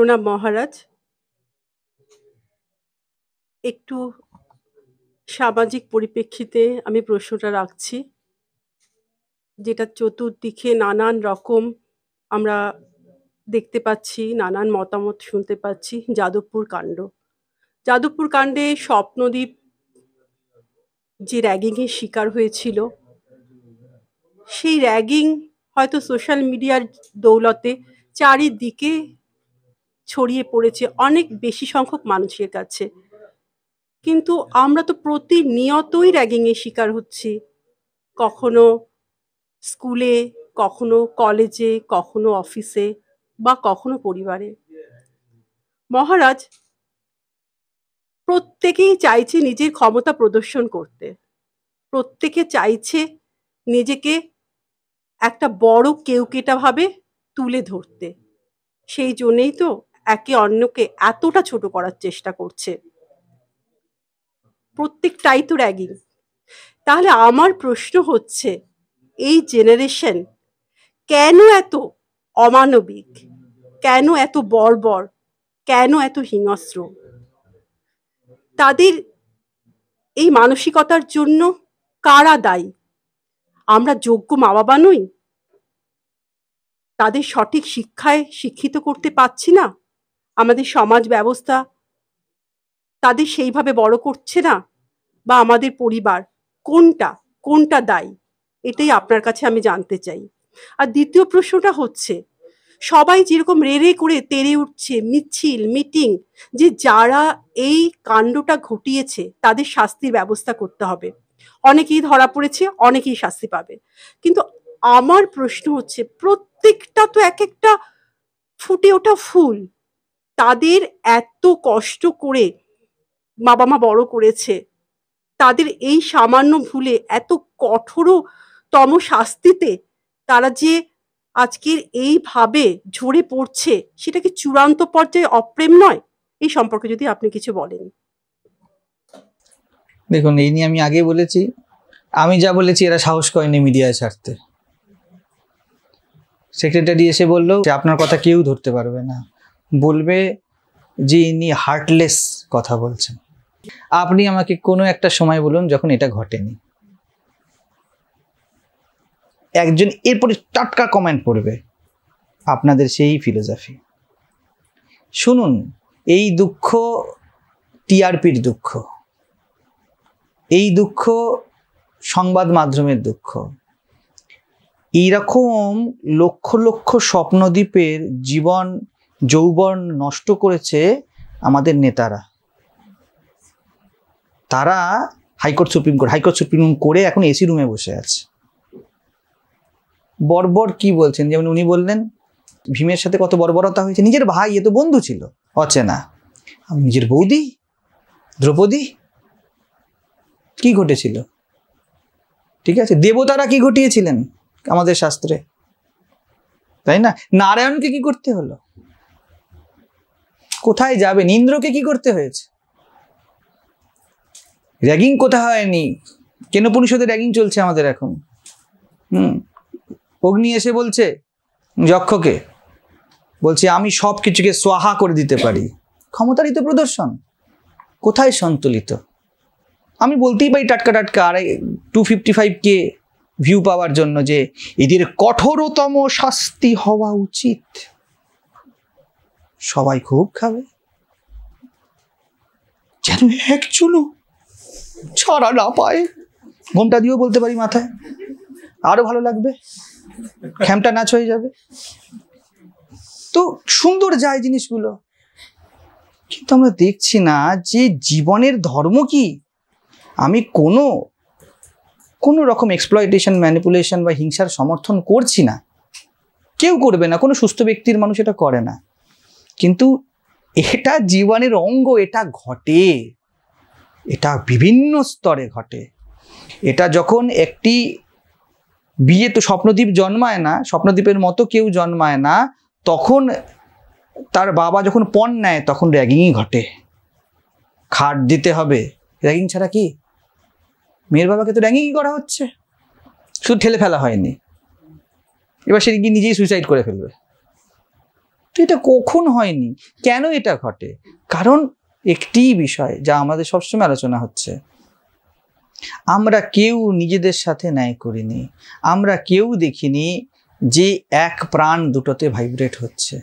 প্রণাম মহারাজ একটু সামাজিক পরিপ্রেক্ষিতে আমি প্রশ্নটা রাখছি যেটা চতুর্দিকে নানান রকম আমরা দেখতে পাচ্ছি নানান মতামত শুনতে পাচ্ছি যাদবপুর কাণ্ড যাদবপুর কাণ্ডে স্বপ্নদ্বীপ যে র্যাগিংয়ের শিকার হয়েছিল সেই র্যাগিং হয়তো সোশ্যাল মিডিয়ার দৌলতে চারিদিকে ছড়িয়ে পড়েছে অনেক বেশি সংখ্যক মানুষের কাছে কিন্তু আমরা তো প্রতিনিয়তই র্যাগিংয়ের শিকার হচ্ছি কখনো স্কুলে কখনো কলেজে কখনো অফিসে বা কখনো পরিবারে মহারাজ প্রত্যেকেই চাইছে নিজের ক্ষমতা প্রদর্শন করতে প্রত্যেকে চাইছে নিজেকে একটা বড় কেউকেটাভাবে তুলে ধরতে সেই জন্যেই তো একে অন্যকে এতটা ছোট করার চেষ্টা করছে প্রত্যেকটাই তো র্যাগিং তাহলে আমার প্রশ্ন হচ্ছে এই জেনারেশন কেন এত অমানবিক কেন এত বর্বর কেন এত হিংস্র তাদের এই মানসিকতার জন্য কারা দায়ী আমরা যোগ্য মা বাবা নই তাদের সঠিক শিক্ষায় শিক্ষিত করতে পারছি না আমাদের সমাজ ব্যবস্থা তাদের সেইভাবে বড় করছে না বা আমাদের পরিবার কোনটা কোনটা দায়ী এটাই আপনার কাছে আমি জানতে চাই আর দ্বিতীয় প্রশ্নটা হচ্ছে সবাই যেরকম রেড়ে করে তেড়ে উঠছে মিছিল মিটিং যে যারা এই কাণ্ডটা ঘটিয়েছে তাদের শাস্তির ব্যবস্থা করতে হবে অনেকেই ধরা পড়েছে অনেকেই শাস্তি পাবে কিন্তু আমার প্রশ্ন হচ্ছে প্রত্যেকটা তো এক একটা ফুটে ওঠা ফুল তাদের এত কষ্ট করে বাবা মা বড় করেছে তাদের এই সামান্য ভুলে এত কঠোরতম শাস্তিতে তারা যে আজকের এইভাবে ঝরে পড়ছে সেটা কি চূড়ান্ত পর্যায়ে অপ্রেম নয় এই সম্পর্কে যদি আপনি কিছু বলেন দেখুন এই নিয়ে আমি আগে বলেছি আমি যা বলেছি এরা সাহস করেনি মিডিয়ায় ছাড়তে সেক্রেটারি এসে বললো যে আপনার কথা কেউ ধরতে পারবে না বলবে যে ইনি হার্টলেস কথা বলছেন আপনি আমাকে কোনো একটা সময় বলুন যখন এটা ঘটেনি একজন এরপরে টাটকা কমেন্ট পড়বে আপনাদের সেই ফিলোজফি শুনুন এই দুঃখ টিআরপির দুঃখ এই দুঃখ সংবাদ মাধ্যমের দুঃখ এইরকম লক্ষ লক্ষ স্বপ্নদ্বীপের জীবন যৌবন নষ্ট করেছে আমাদের নেতারা তারা high court supreme court high court supreme করে এখন এসি রুমে বসে আছে বর্বর কি বলছেন যেমন উনি বললেন ভীমের সাথে কত বর্বরতা হয়েছে নিজের ভাই এ তো বন্ধু ছিল অচেনা নিজের বৌদি দ্রৌপদী কি ঘটেছিল ঠিক আছে দেবতারা কি ঘটিয়েছিলেন আমাদের শাস্ত্রে তাই না নারায়ণকে কি করতে হলো কোথায় যাবেন ইন্দ্রকে কি করতে হয়েছে র্যাগিং কোথা হয়নি কেন পরিষদে র্যাগিং চলছে আমাদের এখন হুম অগ্নি এসে বলছে যক্ষকে বলছে আমি সব কিছুকে সোহা করে দিতে পারি ক্ষমতারই তো প্রদর্শন কোথায় সন্তুলিত আমি বলতেই পারি টাটকা টাটকা আর two fifty five K view পাওয়ার জন্য যে এদের কঠোরতম শাস্তি হওয়া উচিত সবাই খুব খাবে যেন এক চুলু ছাড়া না পায় ঘোমটা দিয়েও বলতে পারি মাথায় আরও ভালো লাগবে খ্যামটা নাচ হয়ে যাবে তো সুন্দর যায় জিনিসগুলো কিন্তু আমরা দেখছি না যে জীবনের ধর্ম কি আমি কোনো কোনো রকম এক্সপ্লয়টেশন ম্যানিপুলেশন বা হিংসার সমর্থন করছি না কেউ করবে না কোনো সুস্থ ব্যক্তির মানুষ এটা করে না কিন্তু এটা জীবনের অঙ্গ এটা ঘটে এটা বিভিন্ন স্তরে ঘটে এটা যখন একটি বিয়ে তো স্বপ্নদ্বীপ জন্মায় না স্বপ্নদ্বীপের মতো কেউ জন্মায় না তখন তার বাবা যখন পণ নেয় তখন র্যাগিংই ঘটে খাট দিতে হবে র্যাগিং ছাড়া কি মেয়ের বাবাকে তো র্যাগিংই করা হচ্ছে শুধু ঠেলে ফেলা হয়নি এবার সে নিজেই সুইসাইড করে ফেলবে তো এটা কখন হয়নি কেন এটা ঘটে কারণ একটি বিষয় যা আমাদের সবসময় আলোচনা হচ্ছে আমরা কেউ নিজেদের সাথে ন্যায় করিনি আমরা কেউ দেখিনি যে এক প্রাণ দুটোতে ভাইব্রেট হচ্ছে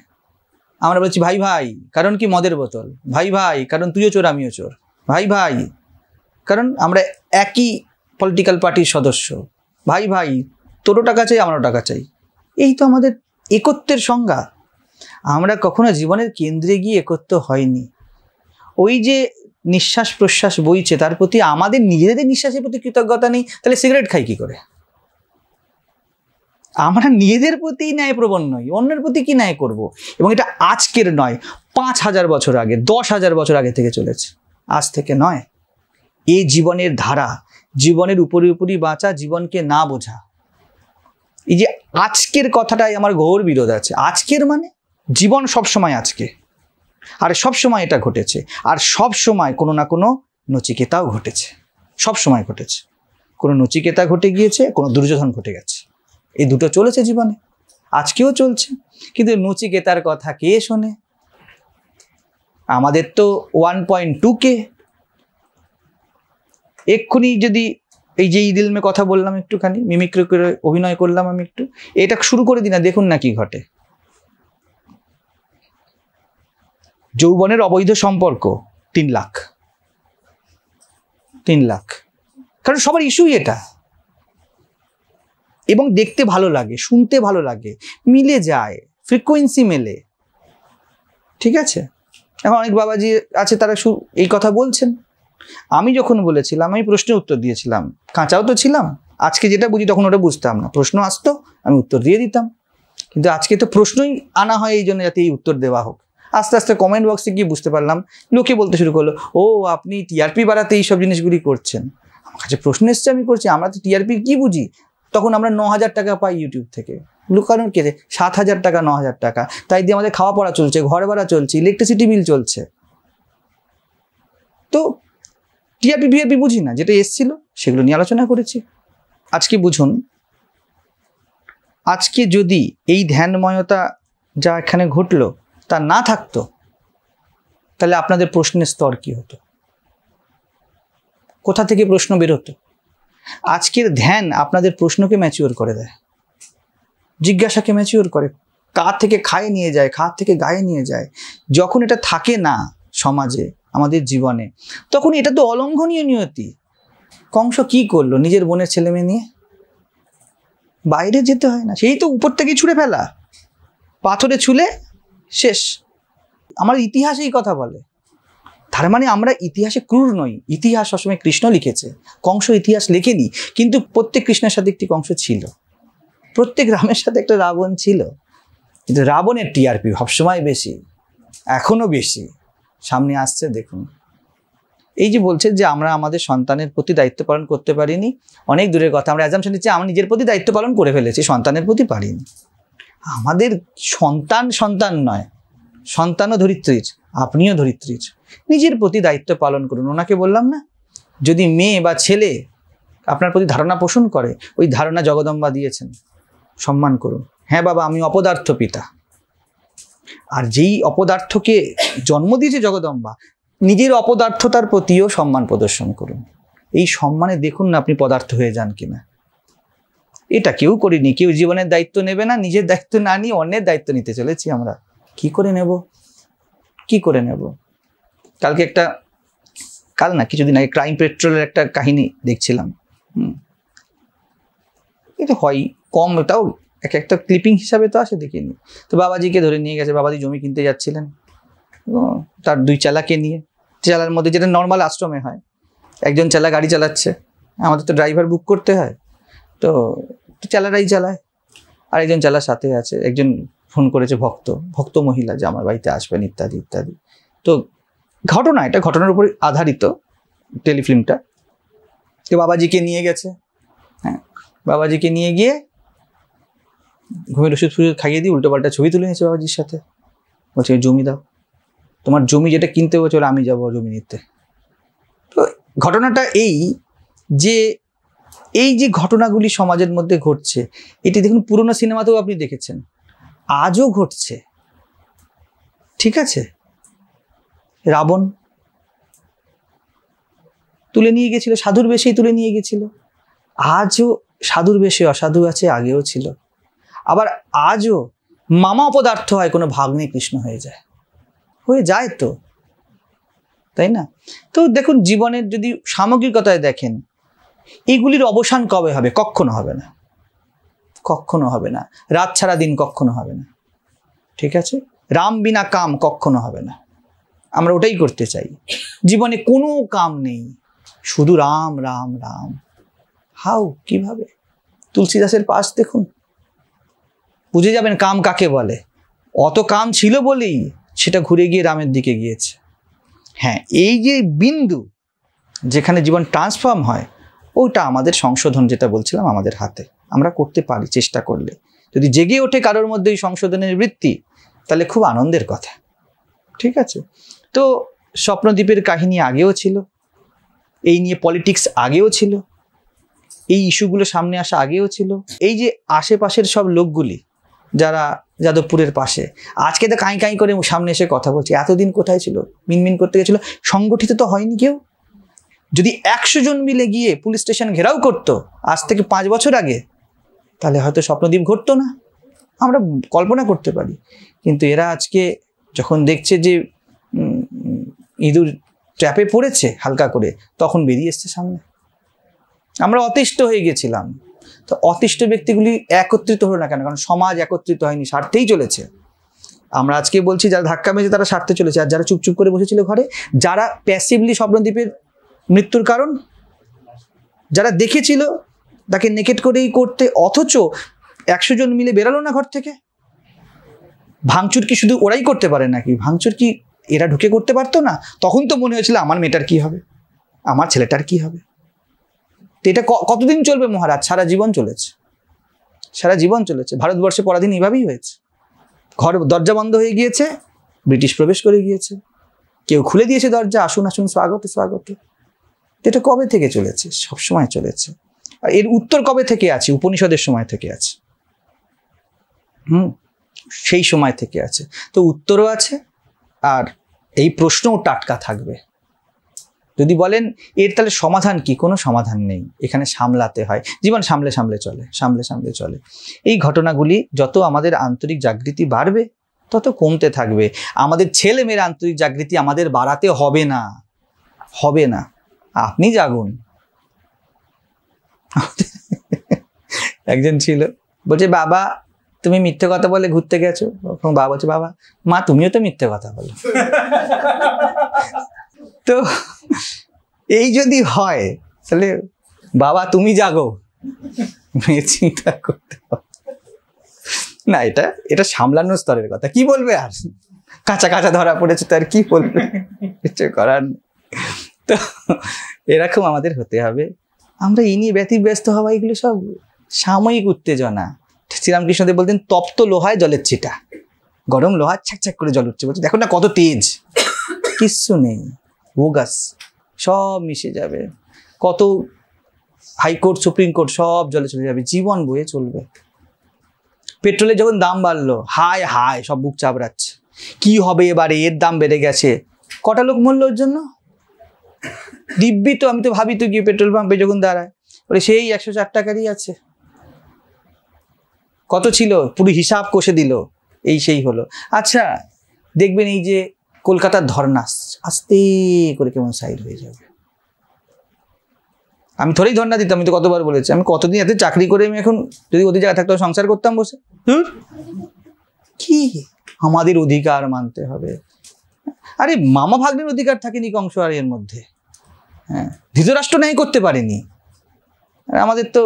আমরা বলছি ভাই ভাই কারণ কি মদের বোতল ভাই ভাই কারণ তুইও চোর আমিও চোর ভাই ভাই কারণ আমরা একই পলিটিক্যাল পার্টির সদস্য ভাই ভাই তোরও টাকা চাই আমারও টাকা চাই এই তো আমাদের একত্বের সংজ্ঞা আমরা কখনো জীবনের কেন্দ্রে গিয়ে একত্র হয়নি ওই যে নিঃশ্বাস প্রশ্বাস বইছে তার প্রতি আমাদের নিজেদের নিঃশ্বাসের প্রতি কৃতজ্ঞতা নেই তাহলে সিগারেট খাই কি করে আমরা নিজেদের প্রতি প্রবণ নই অন্যের প্রতি কি ন্যায় করব। এবং এটা আজকের নয় পাঁচ হাজার বছর আগে দশ হাজার বছর আগে থেকে চলেছে আজ থেকে নয় এই জীবনের ধারা জীবনের উপরি উপরি বাঁচা জীবনকে না বোঝা এই যে আজকের কথাটাই আমার ঘোর বিরোধ আছে আজকের মানে জীবন সবসময় আজকে আর সব সময় এটা ঘটেছে আর সব সময় কোনো না কোনো নচিকেতাও ঘটেছে সব সময় ঘটেছে কোনো নচিকেতা ঘটে গিয়েছে কোনো দুর্যোধন ঘটে গেছে এই দুটো চলেছে জীবনে আজকেও চলছে কিন্তু নচিকেতার কথা কে শোনে আমাদের তো ওয়ান পয়েন্ট টু কে এক্ষুনি যদি এই যে ঈদ কথা বললাম একটুখানি মিমিক্রি করে অভিনয় করলাম আমি একটু এটা শুরু করে দিই না দেখুন না কি ঘটে যৌবনের অবৈধ সম্পর্ক তিন লাখ তিন লাখ কারণ সবার ইস্যুই এটা এবং দেখতে ভালো লাগে শুনতে ভালো লাগে মিলে যায় ফ্রিকোয়েন্সি মেলে ঠিক আছে এখন অনেক বাবাজি আছে তারা এই কথা বলছেন আমি যখন বলেছিলাম আমি প্রশ্নের উত্তর দিয়েছিলাম কাঁচাও তো ছিলাম আজকে যেটা বুঝি তখন ওটা বুঝতাম না প্রশ্ন আসতো আমি উত্তর দিয়ে দিতাম কিন্তু আজকে তো প্রশ্নই আনা হয় এই জন্য যাতে এই উত্তর দেওয়া হোক আস্তে আস্তে কমেন্ট বক্সে গিয়ে বুঝতে পারলাম লোকে বলতে শুরু করলো ও আপনি টিআরপি বাড়াতে এই সব জিনিসগুলি করছেন আমার কাছে প্রশ্ন এসছে আমি করছি আমরা তো টিআরপি কী বুঝি তখন আমরা ন হাজার টাকা পাই ইউটিউব থেকে লুকানোর কেটে সাত হাজার টাকা ন হাজার টাকা তাই দিয়ে আমাদের খাওয়া পড়া চলছে ঘর ভাড়া চলছে ইলেকট্রিসিটি বিল চলছে তো টিআরপি ভিআরপি বুঝি না যেটা এসছিল সেগুলো নিয়ে আলোচনা করেছি আজকে বুঝুন আজকে যদি এই ধ্যানময়তা যা এখানে ঘটলো তা না থাকতো তাহলে আপনাদের প্রশ্নের স্তর কি হতো কোথা থেকে প্রশ্ন বেরোতো আজকের ধ্যান আপনাদের প্রশ্নকে ম্যাচিওর করে দেয় জিজ্ঞাসাকে ম্যাচিওর করে কার থেকে খায়ে নিয়ে যায় খাত থেকে গায়ে নিয়ে যায় যখন এটা থাকে না সমাজে আমাদের জীবনে তখন এটা তো অলঙ্ঘনীয় নিয়তি কংস কি করলো নিজের বোনের ছেলে মেয়ে নিয়ে বাইরে যেতে হয় না সেই তো উপর থেকে ছুঁড়ে ফেলা পাথরে ছুলে শেষ আমার ইতিহাসেই কথা বলে তার মানে আমরা ইতিহাসে ক্রূর নই ইতিহাস সবসময় কৃষ্ণ লিখেছে কংস ইতিহাস লেখেনি কিন্তু প্রত্যেক কৃষ্ণের সাথে একটি কংস ছিল প্রত্যেক রামের সাথে একটা রাবণ ছিল কিন্তু রাবণের টিআরপি সবসময় বেশি এখনও বেশি সামনে আসছে দেখুন এই যে বলছে যে আমরা আমাদের সন্তানের প্রতি দায়িত্ব পালন করতে পারিনি অনেক দূরের কথা আমরা অ্যাজামশন দিচ্ছি আমরা নিজের প্রতি দায়িত্ব পালন করে ফেলেছি সন্তানের প্রতি পারিনি আমাদের সন্তান সন্তান নয় সন্তানও ধরিত্রীর আপনিও ধরিত্রীর নিজের প্রতি দায়িত্ব পালন করুন ওনাকে বললাম না যদি মেয়ে বা ছেলে আপনার প্রতি ধারণা পোষণ করে ওই ধারণা জগদম্বা দিয়েছেন সম্মান করুন হ্যাঁ বাবা আমি অপদার্থ পিতা আর যেই অপদার্থকে জন্ম দিয়েছে জগদম্বা নিজের অপদার্থতার প্রতিও সম্মান প্রদর্শন করুন এই সম্মানে দেখুন না আপনি পদার্থ হয়ে যান কিনা এটা কেউ করিনি কেউ জীবনের দায়িত্ব নেবে না নিজের দায়িত্ব না নিয়ে অন্যের দায়িত্ব নিতে চলেছি আমরা কি করে নেব কি করে নেব কালকে একটা কাল না কিছুদিন আগে ক্রাইম পেট্রোলের একটা কাহিনী দেখছিলাম হুম এটা হয় কম এটাও এক একটা ক্লিপিং হিসাবে তো আসে দেখিনি তো বাবাজিকে ধরে নিয়ে গেছে বাবাজি জমি কিনতে যাচ্ছিলেন তার দুই চালাকে নিয়ে চালার মধ্যে যেটা নর্মাল আশ্রমে হয় একজন চালা গাড়ি চালাচ্ছে আমাদের তো ড্রাইভার বুক করতে হয় তো চালারাই চালায় আর একজন চালার সাথে আছে একজন ফোন করেছে ভক্ত ভক্ত মহিলা যে আমার বাড়িতে আসবেন ইত্যাদি ইত্যাদি তো ঘটনা এটা ঘটনার উপর আধারিত টেলিফিল্মটা তো বাবাজিকে নিয়ে গেছে হ্যাঁ বাবাজিকে নিয়ে গিয়ে ঘুমের ওষুধ ফুষুধ খাইয়ে দিয়ে উল্টোপাল্টা ছবি তুলে নিয়েছে বাবাজির সাথে বলছে জমি দাও তোমার জমি যেটা কিনতে বলছে আমি যাবো জমি নিতে তো ঘটনাটা এই যে এই যে ঘটনাগুলি সমাজের মধ্যে ঘটছে এটি দেখুন পুরনো সিনেমাতেও আপনি দেখেছেন আজও ঘটছে ঠিক আছে রাবণ তুলে নিয়ে গেছিল সাধুর বেশেই তুলে নিয়ে গেছিল আজও সাধুর বেশে অসাধু আছে আগেও ছিল আবার আজও মামা পদার্থ হয় কোনো ভাগ্নে কৃষ্ণ হয়ে যায় হয়ে যায় তো তাই না তো দেখুন জীবনের যদি সামগ্রিকতায় দেখেন এগুলির অবসান কবে হবে কখনো হবে না কখনো হবে না রাত ছাড়া দিন কখনো হবে না ঠিক আছে রাম বিনা কাম কখনো হবে না আমরা ওটাই করতে চাই জীবনে কোনো কাম নেই শুধু রাম রাম রাম হাউ কিভাবে তুলসীদাসের পাশ দেখুন বুঝে যাবেন কাম কাকে বলে অত কাম ছিল বলেই সেটা ঘুরে গিয়ে রামের দিকে গিয়েছে হ্যাঁ এই যে বিন্দু যেখানে জীবন ট্রান্সফর্ম হয় ওটা আমাদের সংশোধন যেটা বলছিলাম আমাদের হাতে আমরা করতে পারি চেষ্টা করলে যদি জেগে ওঠে কারোর মধ্যে এই সংশোধনের বৃত্তি তাহলে খুব আনন্দের কথা ঠিক আছে তো স্বপ্নদ্বীপের কাহিনী আগেও ছিল এই নিয়ে পলিটিক্স আগেও ছিল এই ইস্যুগুলো সামনে আসা আগেও ছিল এই যে আশেপাশের সব লোকগুলি যারা যাদবপুরের পাশে আজকে তো কাঁই কাঁই করে সামনে এসে কথা বলছে এতদিন কোথায় ছিল মিনমিন করতে গেছিলো সংগঠিত তো হয়নি কেউ যদি একশো জন মিলে গিয়ে পুলিশ স্টেশন ঘেরাও করতো আজ থেকে পাঁচ বছর আগে তাহলে হয়তো স্বপ্নদ্বীপ ঘটতো না আমরা কল্পনা করতে পারি কিন্তু এরা আজকে যখন দেখছে যে ইঁদুর ট্র্যাপে পড়েছে হালকা করে তখন বেরিয়ে এসছে সামনে আমরা অতিষ্ঠ হয়ে গেছিলাম তো অতিষ্ঠ ব্যক্তিগুলি একত্রিত হলো না কেন কারণ সমাজ একত্রিত হয়নি স্বার্থেই চলেছে আমরা আজকে বলছি যারা ধাক্কা মেঝে তারা স্বার্থে চলেছে আর যারা চুপচুপ করে বসেছিল ঘরে যারা প্যাসিভলি স্বপ্নদ্বীপের মৃত্যুর কারণ যারা দেখেছিল তাকে নেকেট করেই করতে অথচ একশো জন মিলে বেরালো না ঘর থেকে ভাঙচুর কি শুধু ওরাই করতে পারে নাকি ভাঙচুর কি এরা ঢুকে করতে পারতো না তখন তো মনে হয়েছিল আমার মেয়েটার কি হবে আমার ছেলেটার কি হবে তো এটা কতদিন চলবে মহারাজ সারা জীবন চলেছে সারা জীবন চলেছে ভারতবর্ষে পরাধীন এভাবেই হয়েছে ঘর দরজা বন্ধ হয়ে গিয়েছে ব্রিটিশ প্রবেশ করে গিয়েছে কেউ খুলে দিয়েছে দরজা আসুন আসুন স্বাগত স্বাগত এটা কবে থেকে চলেছে সব সময় চলেছে আর এর উত্তর কবে থেকে আছে উপনিষদের সময় থেকে আছে হুম সেই সময় থেকে আছে তো উত্তরও আছে আর এই প্রশ্নও টাটকা থাকবে যদি বলেন এর তাহলে সমাধান কি কোনো সমাধান নেই এখানে সামলাতে হয় জীবন সামলে সামলে চলে সামলে সামলে চলে এই ঘটনাগুলি যত আমাদের আন্তরিক জাগৃতি বাড়বে তত কমতে থাকবে আমাদের ছেলে মেয়ের আন্তরিক জাগৃতি আমাদের বাড়াতে হবে না হবে না আপনি জাগুন একজন ছিল বলছে বাবা তুমি মিথ্যে কথা বলে ঘুরতে গেছো তখন বাবা বলছে বাবা মা তুমিও তো মিথ্যে কথা বলো তো এই যদি হয় তাহলে বাবা তুমি জাগো মেয়ে চিন্তা করতে না এটা এটা সামলানোর স্তরের কথা কি বলবে আর কাঁচা কাঁচা ধরা পড়েছে তো আর কি বলবে কিছু করার তো এরকম আমাদের হতে হবে আমরা ইনি নিয়ে ব্যতিব্যস্ত হওয়া এগুলো সব সাময়িক উত্তেজনা শ্রীরামকৃষ্ণদেব বলতেন তপ্ত লোহায় জলের ছিটা গরম লোহার ছ্যাক করে জল উঠছে বলছে দেখো না কত তেজ কিচ্ছু নেই ওগাস সব মিশে যাবে কত হাইকোর্ট সুপ্রিম কোর্ট সব জলে চলে যাবে জীবন বয়ে চলবে পেট্রোলের যখন দাম বাড়লো হায় হায় সব বুক চাপড়াচ্ছে কি হবে এবারে এর দাম বেড়ে গেছে কটা লোক মূল্য ওর জন্য দিব্যি তো আমি তো ভাবি তো গিয়ে পেট্রোল পাম্পে যখন দাঁড়ায় বলে সেই একশো চার টাকারই আছে কত ছিল পুরো হিসাব কষে দিল এই সেই হলো আচ্ছা দেখবেন এই যে কলকাতার ধর্না আস্তে করে কেমন সাইড হয়ে যাবে আমি থরেই ধর্না দিতাম আমি তো কতবার বলেছি আমি কতদিন এত চাকরি করে আমি এখন যদি ওদের জায়গায় থাকতাম সংসার করতাম বসে কি আমাদের অধিকার মানতে হবে আরে মামা ভাগ্নের অধিকার থাকেনি কংস আর এর মধ্যে হ্যাঁ ধৃতরাষ্ট্র ন্যায় করতে পারেনি আমাদের তো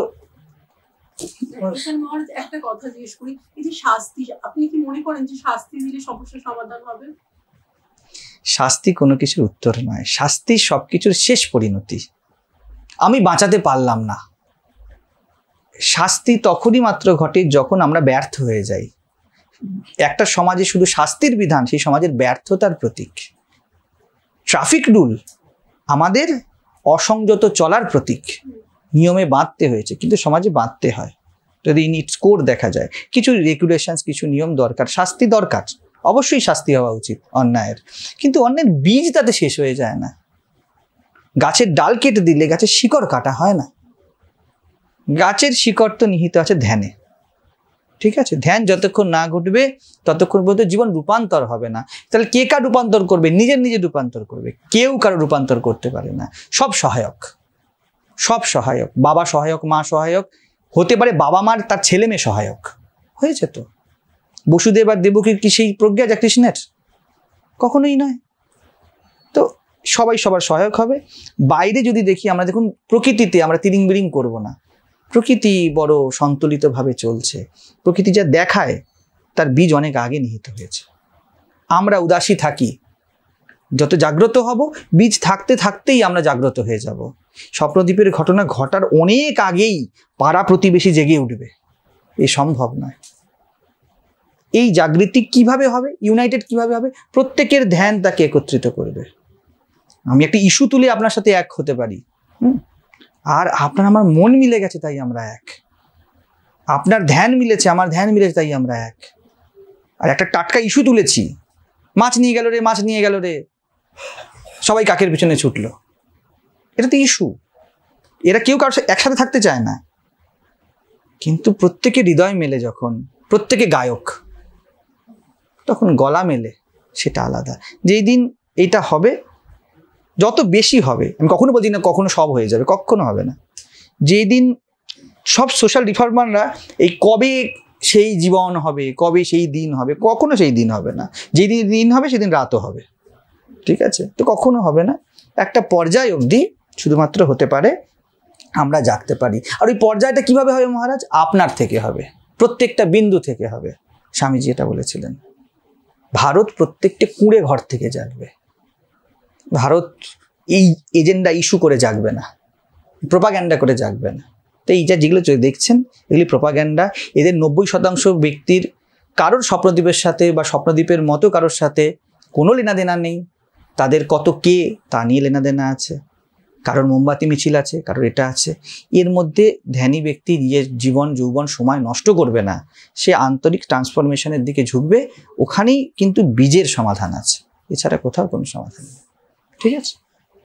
শাস্তি আপনি মনে করেন শাস্তি কোনো কিছুর উত্তর নয় শাস্তি সব কিছুর শেষ পরিণতি আমি বাঁচাতে পারলাম না শাস্তি তখনই মাত্র ঘটে যখন আমরা ব্যর্থ হয়ে যাই একটা সমাজে শুধু শাস্তির বিধান সেই সমাজের ব্যর্থতার প্রতীক ট্রাফিক রুল আমাদের অসংযত চলার প্রতীক নিয়মে বাঁধতে হয়েছে কিন্তু সমাজে বাঁধতে হয় যদি ইন ইটস কোর দেখা যায় কিছু রেগুলেশনস কিছু নিয়ম দরকার শাস্তি দরকার অবশ্যই শাস্তি হওয়া উচিত অন্যায়ের কিন্তু অন্যের বীজ তাতে শেষ হয়ে যায় না গাছের ডাল কেটে দিলে গাছের শিকড় কাটা হয় না গাছের শিকড় তো নিহিত আছে ধ্যানে ঠিক আছে ধ্যান যতক্ষণ না ঘটবে ততক্ষণ পর্যন্ত জীবন রূপান্তর হবে না তাহলে কে কার রূপান্তর করবে নিজের নিজে রূপান্তর করবে কেউ কারো রূপান্তর করতে পারে না সব সহায়ক সব সহায়ক বাবা সহায়ক মা সহায়ক হতে পারে বাবা মার তার ছেলে মেয়ে সহায়ক হয়েছে তো বসুদেব আর দেবকীর কি সেই প্রজ্ঞা যা কৃষ্ণের কখনোই নয় তো সবাই সবার সহায়ক হবে বাইরে যদি দেখি আমরা দেখুন প্রকৃতিতে আমরা তিরিং বিরিং করবো না প্রকৃতি বড় সন্তুলিতভাবে চলছে প্রকৃতি যা দেখায় তার বীজ অনেক আগে নিহিত হয়েছে আমরা উদাসী থাকি যত জাগ্রত হব বীজ থাকতে থাকতেই আমরা জাগ্রত হয়ে যাব স্বপ্নদ্বীপের ঘটনা ঘটার অনেক আগেই পাড়া প্রতিবেশী জেগে উঠবে এ সম্ভব নয় এই জাগৃতি কিভাবে হবে ইউনাইটেড কিভাবে হবে প্রত্যেকের ধ্যান তাকে একত্রিত করবে আমি একটা ইস্যু তুলে আপনার সাথে এক হতে পারি হুম আর আপনার আমার মন মিলে গেছে তাই আমরা এক আপনার ধ্যান মিলেছে আমার ধ্যান মিলেছে তাই আমরা এক আর একটা টাটকা ইস্যু তুলেছি মাছ নিয়ে গেল রে মাছ নিয়ে গেল রে সবাই কাকের পিছনে ছুটলো এটা তো ইস্যু এরা কেউ কারোর একসাথে থাকতে চায় না কিন্তু প্রত্যেকে হৃদয় মেলে যখন প্রত্যেকে গায়ক তখন গলা মেলে সেটা আলাদা যেই দিন এটা হবে যত বেশি হবে আমি কখনো বলছি না কখনো সব হয়ে যাবে কখনো হবে না যেদিন সব সোশ্যাল রিফর্মাররা এই কবে সেই জীবন হবে কবে সেই দিন হবে কখনো সেই দিন হবে না যেদিন দিন হবে সেদিন রাতও হবে ঠিক আছে তো কখনো হবে না একটা পর্যায় অবধি শুধুমাত্র হতে পারে আমরা জাগতে পারি আর ওই পর্যায়টা কিভাবে হবে মহারাজ আপনার থেকে হবে প্রত্যেকটা বিন্দু থেকে হবে স্বামীজি এটা বলেছিলেন ভারত প্রত্যেকটা কুঁড়ে ঘর থেকে জাগবে ভারত এই এজেন্ডা ইস্যু করে জাগবে না প্রোপাগ্যান্ডা করে জাগবে না তো এই যা যেগুলো দেখছেন এগুলি প্রোপাগ্যান্ডা এদের নব্বই শতাংশ ব্যক্তির কারোর স্বপ্নদ্বীপের সাথে বা স্বপ্নদ্বীপের মতো কারোর সাথে কোনো লেনাদেনা নেই তাদের কত কে তা নিয়ে লেনাদেনা আছে কারোর মোমবাতি মিছিল আছে কারোর এটা আছে এর মধ্যে ধ্যানী ব্যক্তি নিজের জীবন যৌবন সময় নষ্ট করবে না সে আন্তরিক ট্রান্সফরমেশনের দিকে ঝুঁকবে ওখানেই কিন্তু বীজের সমাধান আছে এছাড়া কোথাও কোনো সমাধান নেই two years.